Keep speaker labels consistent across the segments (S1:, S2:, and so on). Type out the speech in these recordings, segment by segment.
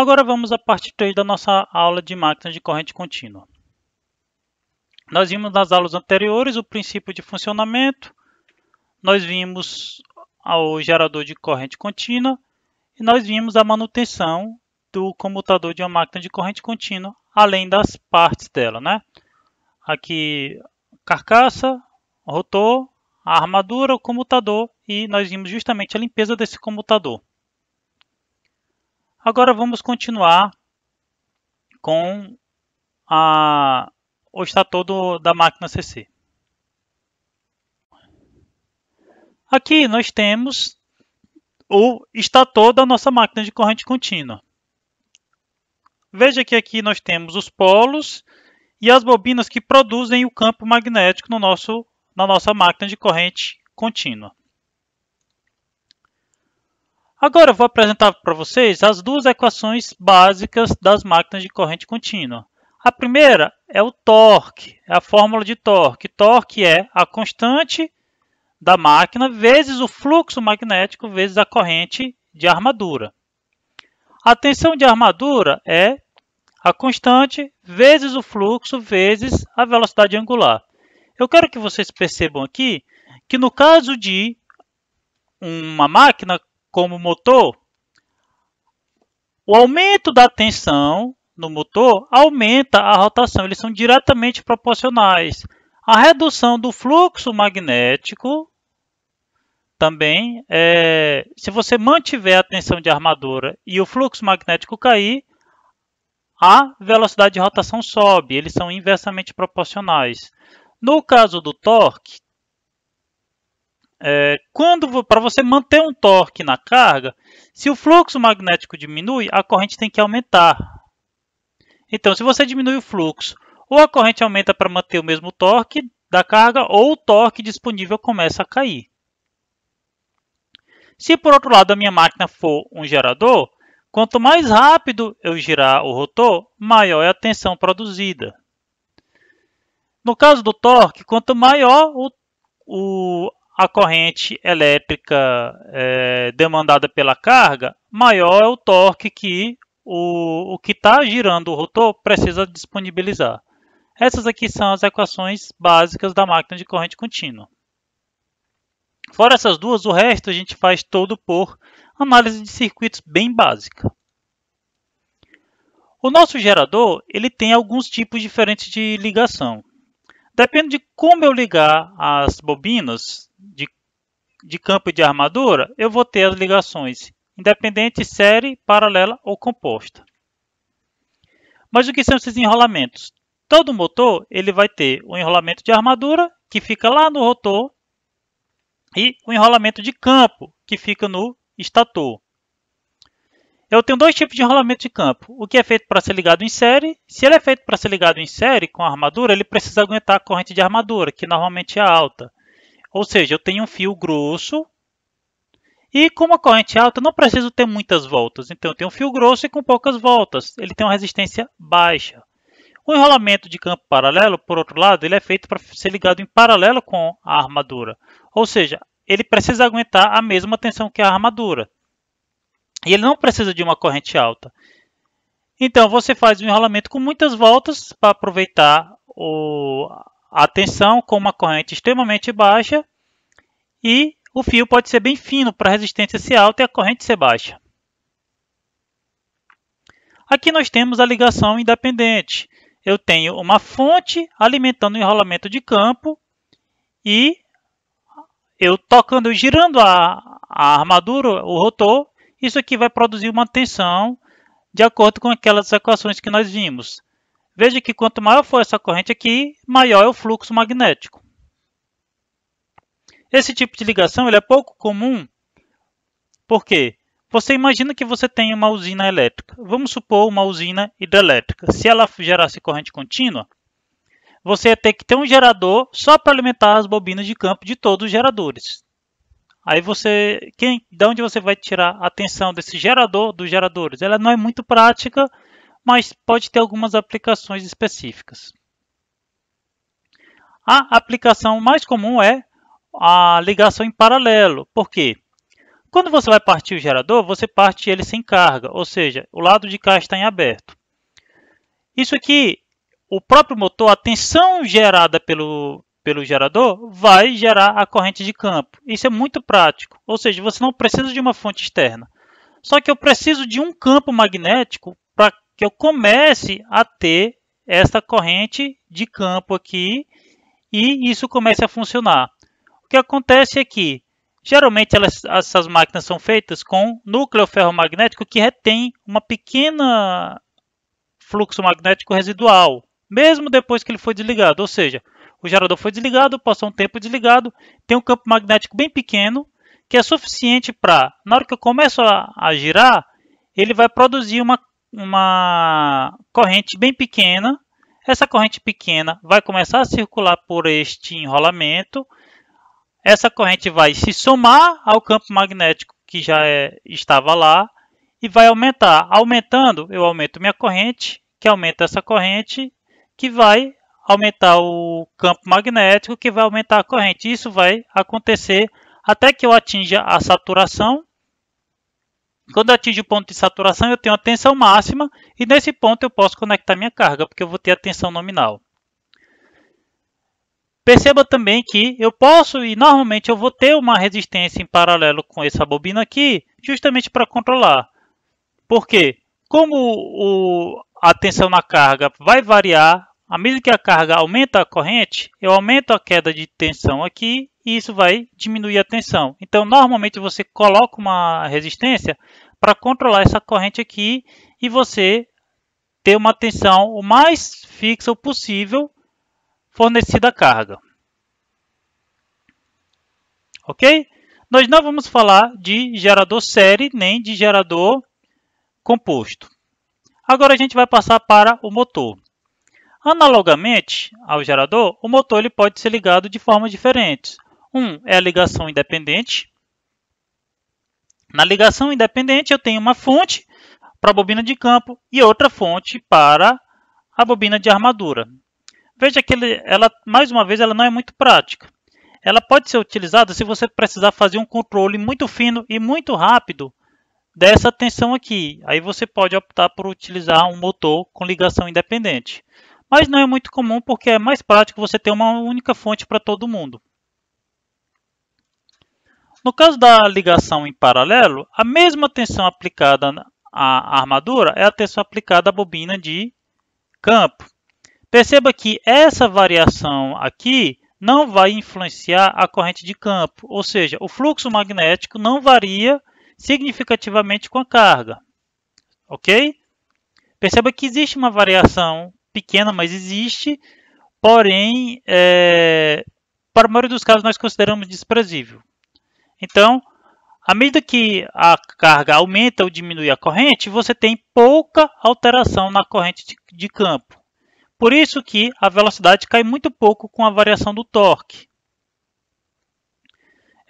S1: Agora vamos à parte 3 da nossa aula de máquinas de corrente contínua. Nós vimos nas aulas anteriores o princípio de funcionamento, nós vimos o gerador de corrente contínua e nós vimos a manutenção do comutador de uma máquina de corrente contínua, além das partes dela. Né? Aqui, carcaça, rotor, a armadura, o comutador e nós vimos justamente a limpeza desse comutador. Agora vamos continuar com a, o estator do, da máquina CC. Aqui nós temos o estator da nossa máquina de corrente contínua. Veja que aqui nós temos os polos e as bobinas que produzem o campo magnético no nosso, na nossa máquina de corrente contínua. Agora eu vou apresentar para vocês as duas equações básicas das máquinas de corrente contínua. A primeira é o torque, é a fórmula de torque. Torque é a constante da máquina vezes o fluxo magnético vezes a corrente de armadura. A tensão de armadura é a constante vezes o fluxo vezes a velocidade angular. Eu quero que vocês percebam aqui que no caso de uma máquina como motor, o aumento da tensão no motor aumenta a rotação, eles são diretamente proporcionais. A redução do fluxo magnético também, é, se você mantiver a tensão de armadura e o fluxo magnético cair, a velocidade de rotação sobe, eles são inversamente proporcionais. No caso do torque, é, quando para você manter um torque na carga, se o fluxo magnético diminui, a corrente tem que aumentar. Então, se você diminui o fluxo, ou a corrente aumenta para manter o mesmo torque da carga, ou o torque disponível começa a cair. Se por outro lado a minha máquina for um gerador, quanto mais rápido eu girar o rotor, maior é a tensão produzida. No caso do torque, quanto maior o, o, a corrente elétrica é, demandada pela carga, maior é o torque que o, o que está girando o rotor precisa disponibilizar. Essas aqui são as equações básicas da máquina de corrente contínua. Fora essas duas, o resto a gente faz todo por análise de circuitos bem básica. O nosso gerador ele tem alguns tipos diferentes de ligação. Depende de como eu ligar as bobinas, de, de campo de armadura, eu vou ter as ligações independente, série, paralela ou composta. Mas o que são esses enrolamentos? Todo motor ele vai ter o um enrolamento de armadura, que fica lá no rotor, e o um enrolamento de campo, que fica no estator. Eu tenho dois tipos de enrolamento de campo. O que é feito para ser ligado em série. Se ele é feito para ser ligado em série com a armadura, ele precisa aguentar a corrente de armadura, que normalmente é alta. Ou seja, eu tenho um fio grosso e com uma corrente alta eu não preciso ter muitas voltas. Então eu tenho um fio grosso e com poucas voltas. Ele tem uma resistência baixa. O enrolamento de campo paralelo, por outro lado, ele é feito para ser ligado em paralelo com a armadura. Ou seja, ele precisa aguentar a mesma tensão que a armadura. E ele não precisa de uma corrente alta. Então você faz um enrolamento com muitas voltas para aproveitar o, a tensão com uma corrente extremamente baixa e o fio pode ser bem fino para a resistência ser alta e a corrente ser baixa. Aqui nós temos a ligação independente. Eu tenho uma fonte alimentando o enrolamento de campo e eu tocando, eu girando a, a armadura, o rotor, isso aqui vai produzir uma tensão de acordo com aquelas equações que nós vimos. Veja que quanto maior for essa corrente aqui, maior é o fluxo magnético. Esse tipo de ligação ele é pouco comum, porque você imagina que você tem uma usina elétrica. Vamos supor uma usina hidrelétrica. Se ela gerasse corrente contínua, você ia ter que ter um gerador só para alimentar as bobinas de campo de todos os geradores. Aí você, quem, de onde você vai tirar a tensão desse gerador dos geradores? Ela não é muito prática mas pode ter algumas aplicações específicas. A aplicação mais comum é a ligação em paralelo. Por quê? Quando você vai partir o gerador, você parte ele sem carga, ou seja, o lado de cá está em aberto. Isso aqui, o próprio motor, a tensão gerada pelo, pelo gerador, vai gerar a corrente de campo. Isso é muito prático, ou seja, você não precisa de uma fonte externa. Só que eu preciso de um campo magnético que eu comece a ter esta corrente de campo aqui e isso comece a funcionar. O que acontece é que, geralmente, elas, essas máquinas são feitas com núcleo ferromagnético que retém uma pequena fluxo magnético residual, mesmo depois que ele foi desligado. Ou seja, o gerador foi desligado, passou um tempo desligado, tem um campo magnético bem pequeno, que é suficiente para, na hora que eu começo a, a girar, ele vai produzir uma uma corrente bem pequena. Essa corrente pequena vai começar a circular por este enrolamento. Essa corrente vai se somar ao campo magnético que já é, estava lá e vai aumentar. Aumentando, eu aumento minha corrente, que aumenta essa corrente, que vai aumentar o campo magnético, que vai aumentar a corrente. Isso vai acontecer até que eu atinja a saturação, quando atinge o ponto de saturação, eu tenho a tensão máxima e nesse ponto eu posso conectar minha carga, porque eu vou ter a tensão nominal. Perceba também que eu posso e normalmente eu vou ter uma resistência em paralelo com essa bobina aqui, justamente para controlar. Por quê? Como o, a tensão na carga vai variar à medida que a carga aumenta a corrente, eu aumento a queda de tensão aqui e isso vai diminuir a tensão. Então, normalmente você coloca uma resistência para controlar essa corrente aqui e você ter uma tensão o mais fixa possível fornecida a carga. Ok? Nós não vamos falar de gerador série nem de gerador composto. Agora a gente vai passar para o motor. Analogamente ao gerador, o motor ele pode ser ligado de formas diferentes. Um é a ligação independente. Na ligação independente, eu tenho uma fonte para a bobina de campo e outra fonte para a bobina de armadura. Veja que ela, mais uma vez, ela não é muito prática. Ela pode ser utilizada se você precisar fazer um controle muito fino e muito rápido dessa tensão aqui. Aí você pode optar por utilizar um motor com ligação independente mas não é muito comum porque é mais prático você ter uma única fonte para todo mundo. No caso da ligação em paralelo, a mesma tensão aplicada à armadura é a tensão aplicada à bobina de campo. Perceba que essa variação aqui não vai influenciar a corrente de campo, ou seja, o fluxo magnético não varia significativamente com a carga. Ok? Perceba que existe uma variação pequena, mas existe. Porém, é, para a maioria dos casos, nós consideramos desprezível. Então, à medida que a carga aumenta ou diminui a corrente, você tem pouca alteração na corrente de, de campo. Por isso que a velocidade cai muito pouco com a variação do torque.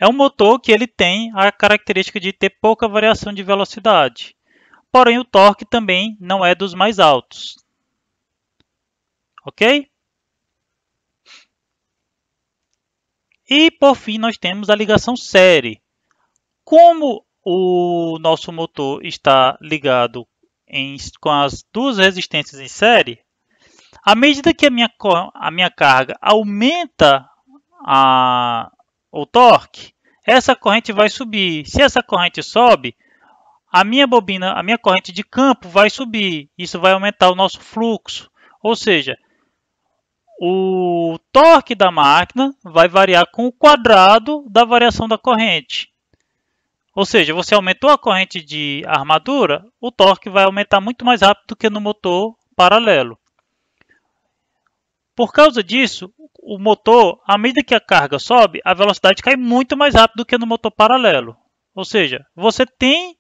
S1: É um motor que ele tem a característica de ter pouca variação de velocidade. Porém, o torque também não é dos mais altos. Ok? E por fim, nós temos a ligação série. Como o nosso motor está ligado em, com as duas resistências em série, à medida que a minha, a minha carga aumenta a, o torque, essa corrente vai subir. Se essa corrente sobe, a minha bobina, a minha corrente de campo vai subir. Isso vai aumentar o nosso fluxo. Ou seja, o torque da máquina vai variar com o quadrado da variação da corrente. Ou seja, você aumentou a corrente de armadura, o torque vai aumentar muito mais rápido que no motor paralelo. Por causa disso, o motor, à medida que a carga sobe, a velocidade cai muito mais rápido que no motor paralelo. Ou seja, você tem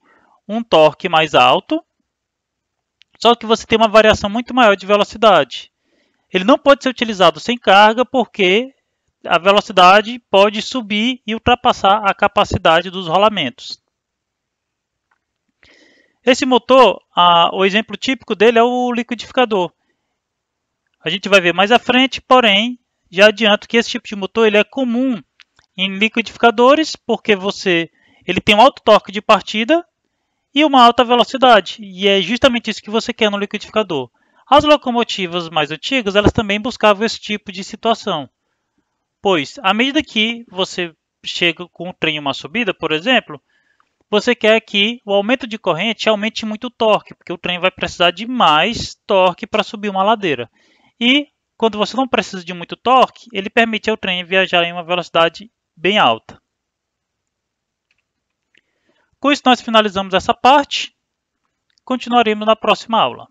S1: um torque mais alto, só que você tem uma variação muito maior de velocidade. Ele não pode ser utilizado sem carga porque a velocidade pode subir e ultrapassar a capacidade dos rolamentos. Esse motor, a, o exemplo típico dele é o liquidificador. A gente vai ver mais à frente, porém, já adianto que esse tipo de motor ele é comum em liquidificadores, porque você ele tem um alto torque de partida e uma alta velocidade, e é justamente isso que você quer no liquidificador. As locomotivas mais antigas elas também buscavam esse tipo de situação, pois à medida que você chega com o trem em uma subida, por exemplo, você quer que o aumento de corrente aumente muito o torque, porque o trem vai precisar de mais torque para subir uma ladeira. E quando você não precisa de muito torque, ele permite ao trem viajar em uma velocidade bem alta. Com isso, nós finalizamos essa parte. Continuaremos na próxima aula.